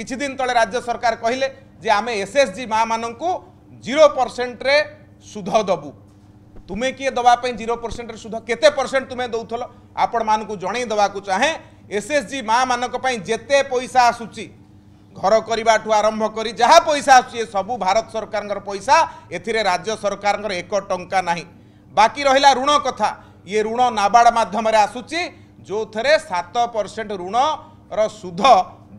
କିଛି ଦିନ ତଳେ ରାଜ୍ୟ ସରକାର କହିଲେ ଯେ ଆମେ ଏସ୍ ଏସ୍ ଜି ମାଆମାନଙ୍କୁ ଜିରୋ ପରସେଣ୍ଟରେ ସୁଧ ଦେବୁ ତୁମେ କିଏ ଦେବା ପାଇଁ ଜିରୋ ପରସେଣ୍ଟରେ ସୁଧ କେତେ ପରସେଣ୍ଟ ତୁମେ ଦେଉଥିଲ ଆପଣମାନଙ୍କୁ ଜଣାଇ ଦେବାକୁ ଚାହେଁ ଏସ୍ ଏସ୍ ଜି ମାଆମାନଙ୍କ ପାଇଁ ଯେତେ ପଇସା ଆସୁଛି ଘର କରିବାଠୁ ଆରମ୍ଭ କରି ଯାହା ପଇସା ଆସୁଛି ଏ ସବୁ ଭାରତ ସରକାରଙ୍କର ପଇସା ଏଥିରେ ରାଜ୍ୟ ସରକାରଙ୍କର ଏକ ଟଙ୍କା ନାହିଁ ବାକି ରହିଲା ଋଣ କଥା ଇଏ ଋଣ ନାବାର୍ଡ଼ ମାଧ୍ୟମରେ ଆସୁଛି ଯେଉଁଥିରେ ସାତ ପରସେଣ୍ଟ ଋଣର ସୁଧ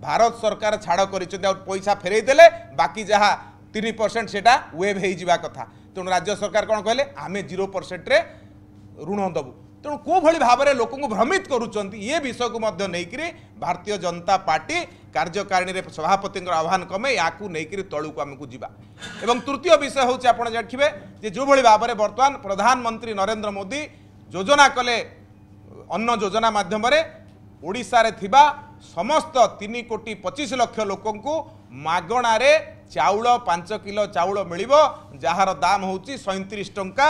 ଭାରତ ସରକାର ଛାଡ଼ କରିଛନ୍ତି ଆଉ ପଇସା ଫେରେଇଦେଲେ ବାକି ଯାହା ତିନି ପରସେଣ୍ଟ ସେଇଟା ୱେଭ୍ ହେଇଯିବା କଥା ତେଣୁ ରାଜ୍ୟ ସରକାର କ'ଣ କହିଲେ ଆମେ ଜିରୋ ପରସେଣ୍ଟରେ ଋଣ ଦେବୁ ତେଣୁ କେଉଁଭଳି ଭାବରେ ଲୋକଙ୍କୁ ଭ୍ରମିତ କରୁଛନ୍ତି ଏ ବିଷୟକୁ ମଧ୍ୟ ନେଇକରି ଭାରତୀୟ ଜନତା ପାର୍ଟି କାର୍ଯ୍ୟକାରିଣୀରେ ସଭାପତିଙ୍କର ଆହ୍ୱାନ କମେ ୟାକୁ ନେଇକରି ତଳକୁ ଆମକୁ ଯିବା ଏବଂ ତୃତୀୟ ବିଷୟ ହେଉଛି ଆପଣ ଦେଖିବେ ଯେ ଯେଉଁଭଳି ଭାବରେ ବର୍ତ୍ତମାନ ପ୍ରଧାନମନ୍ତ୍ରୀ ନରେନ୍ଦ୍ର ମୋଦି ଯୋଜନା କଲେ ଅନ୍ନ ଯୋଜନା ମାଧ୍ୟମରେ ଓଡ଼ିଶାରେ ଥିବା ସମସ୍ତ ତିନି କୋଟି ପଚିଶ ଲକ୍ଷ ଲୋକଙ୍କୁ ମାଗଣାରେ ଚାଉଳ ପାଞ୍ଚ କିଲୋ ଚାଉଳ ମିଳିବ ଯାହାର ଦାମ ହେଉଛି ସଇଁତିରିଶ ଟଙ୍କା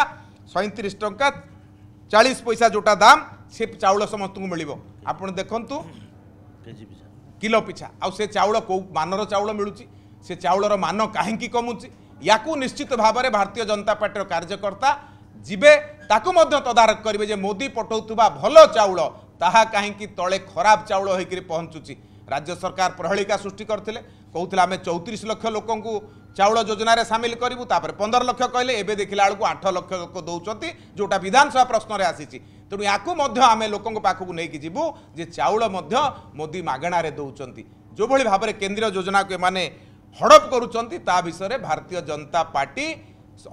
ସଇଁତିରିଶ ଟଙ୍କା ଚାଳିଶ ପଇସା ଯେଉଁଟା ଦାମ ସେ ଚାଉଳ ସମସ୍ତଙ୍କୁ ମିଳିବ ଆପଣ ଦେଖନ୍ତୁ କିଲୋ ପିଛା ଆଉ ସେ ଚାଉଳ କେଉଁ ମାନର ଚାଉଳ ମିଳୁଛି ସେ ଚାଉଳର ମାନ କାହିଁକି କମୁଛି ୟାକୁ ନିଶ୍ଚିତ ଭାବରେ ଭାରତୀୟ ଜନତା ପାର୍ଟିର କାର୍ଯ୍ୟକର୍ତ୍ତା ଯିବେ ତାକୁ ମଧ୍ୟ ତଦାରଖ କରିବେ ଯେ ମୋଦି ପଠାଉଥିବା ଭଲ ଚାଉଳ ता कहीं तले खराब चाउल हो पहुँचुची राज्य सरकार प्रहलिका सृष्टि करते कहते आम चौतीस लक्ष लोक चाउल योजन सामिल करूँ तापर पंदर लक्ष कह एवं देख ला बेलू आठ लक्ष लोक दौंस जोटा विधानसभा प्रश्न आसी तेणु या लोक पाखकू नहीं जीव जे चाउल मोदी मगणारे दौंस जो भाव केन्द्र योजना को मैंने हड़प करुँच भारतीय जनता पार्टी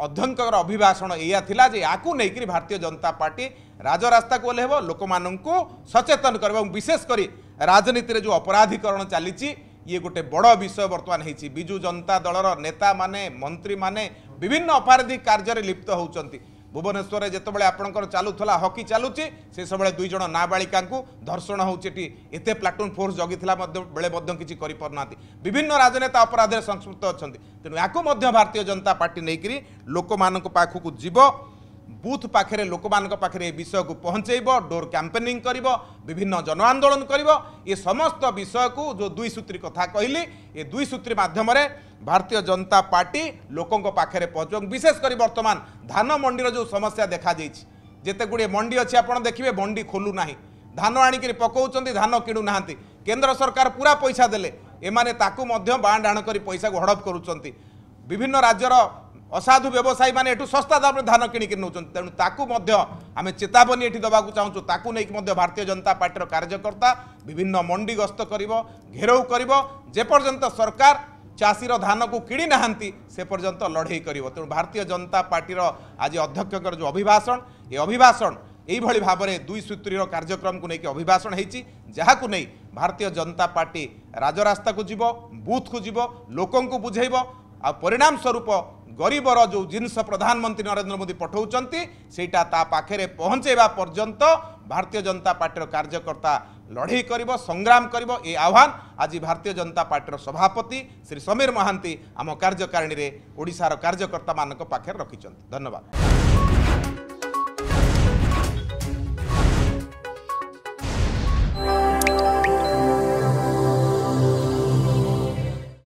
ଅଧ୍ୟକ୍ଷଙ୍କର ଅଭିଭାଷଣ ଏଇଆ ଥିଲା ଯେ ଏହାକୁ ନେଇକରି ଭାରତୀୟ ଜନତା ପାର୍ଟି ରାଜରାସ୍ତାକୁ ଓହ୍ଲେ ହେବ ଲୋକମାନଙ୍କୁ ସଚେତନ କରିବ ଏବଂ ବିଶେଷ କରି ରାଜନୀତିରେ ଯେଉଁ ଅପରାଧୀକରଣ ଚାଲିଛି ଇଏ ଗୋଟେ ବଡ଼ ବିଷୟ ବର୍ତ୍ତମାନ ହେଇଛି ବିଜୁ ଜନତା ଦଳର ନେତାମାନେ ମନ୍ତ୍ରୀମାନେ ବିଭିନ୍ନ ଅପରାଧିକ କାର୍ଯ୍ୟରେ ଲିପ୍ତ ହେଉଛନ୍ତି ଭୁବନେଶ୍ୱରରେ ଯେତେବେଳେ ଆପଣଙ୍କର ଚାଲୁଥିଲା ହକି ଚାଲୁଛି ସେ ସବୁବେଳେ ଦୁଇ ଜଣ ନାବାଳିକାଙ୍କୁ ଧର୍ଷଣ ହେଉଛି ଏଠି ଏତେ ପ୍ଲାଟୁନ୍ ଫୋର୍ସ ଜଗିଥିଲା ମଧ୍ୟ ବେଳେ ମଧ୍ୟ କିଛି କରିପାରୁନାହାନ୍ତି ବିଭିନ୍ନ ରାଜନେତା ଅପରାଧରେ ସଂସ୍କୃତ ଅଛନ୍ତି ତେଣୁ ଏହାକୁ ମଧ୍ୟ ଭାରତୀୟ ଜନତା ପାର୍ଟି ନେଇକରି ଲୋକମାନଙ୍କ ପାଖକୁ ଯିବ ବୁଥ୍ ପାଖରେ ଲୋକମାନଙ୍କ ପାଖରେ ଏ ବିଷୟକୁ ପହଞ୍ଚାଇବ ଡୋର୍ କ୍ୟାମ୍ପେନିଂ କରିବ ବିଭିନ୍ନ ଜନ ଆନ୍ଦୋଳନ କରିବ ଏ ସମସ୍ତ ବିଷୟକୁ ଯେଉଁ ଦୁଇ ସୂତ୍ରୀ କଥା କହିଲି ଏ ଦୁଇ ସୂତ୍ରୀ ମାଧ୍ୟମରେ ଭାରତୀୟ ଜନତା ପାର୍ଟି ଲୋକଙ୍କ ପାଖରେ ପହଞ୍ଚ ବିଶେଷ କରି ବର୍ତ୍ତମାନ ଧାନ ମଣ୍ଡିର ଯେଉଁ ସମସ୍ୟା ଦେଖାଯାଇଛି ଯେତେ ଗୁଡ଼ିଏ ମଣ୍ଡି ଅଛି ଆପଣ ଦେଖିବେ ମଣ୍ଡି ଖୋଲୁନାହିଁ ଧାନ ଆଣିକରି ପକାଉଛନ୍ତି ଧାନ କିଣୁନାହାନ୍ତି କେନ୍ଦ୍ର ସରକାର ପୁରା ପଇସା ଦେଲେ ଏମାନେ ତାକୁ ମଧ୍ୟ ବାଣ ଡାଣ କରି ପଇସାକୁ ହଡ଼ପ କରୁଛନ୍ତି বিভিন্ন রাজ্যর অসাধু ব্যবসায়ী মানে এটু শস্তা দামে ধান কিনিকি নেছেন তেমন তাকে মধ্য আমি চেতাবনী এটি দেওয়া চাহুছু তাকে নেই মধ্য ভারতীয় জনতা পার্টির কার্যকর্তা বিভিন্ন মন্ডি গস্ত করব ঘেরাও করব যেপর্যন্ত সরকার চাষীর ধানকু কিনি না সে পর্যন্ত লড়াই করব তেমন ভারতীয় জনতা পার্টির আজ অধ্যক্ষঙ্কর যে অভিভাষণ এ অভিভাষণ এইভাবে ভাবে দুই সূত্রীর কার্যক্রমকে নিয়ে অভিভাষণ হয়েছি যাকে নিয়ে ভারতীয় জনতা পার্টি রাজরাস্তাকু যাব বুথকু যাব লোক বুঝাইব ଆଉ ପରିଣାମ ସ୍ୱରୂପ ଗରିବର ଯେଉଁ ଜିନିଷ ପ୍ରଧାନମନ୍ତ୍ରୀ ନରେନ୍ଦ୍ର ମୋଦି ପଠାଉଛନ୍ତି ସେଇଟା ତା ପାଖରେ ପହଞ୍ଚାଇବା ପର୍ଯ୍ୟନ୍ତ ଭାରତୀୟ ଜନତା ପାର୍ଟିର କାର୍ଯ୍ୟକର୍ତ୍ତା ଲଢ଼େଇ କରିବ ସଂଗ୍ରାମ କରିବ ଏ ଆହ୍ୱାନ ଆଜି ଭାରତୀୟ ଜନତା ପାର୍ଟିର ସଭାପତି ଶ୍ରୀ ସମୀର ମହାନ୍ତି ଆମ କାର୍ଯ୍ୟକାରିଣୀରେ ଓଡ଼ିଶାର କାର୍ଯ୍ୟକର୍ତ୍ତାମାନଙ୍କ ପାଖରେ ରଖିଛନ୍ତି ଧନ୍ୟବାଦ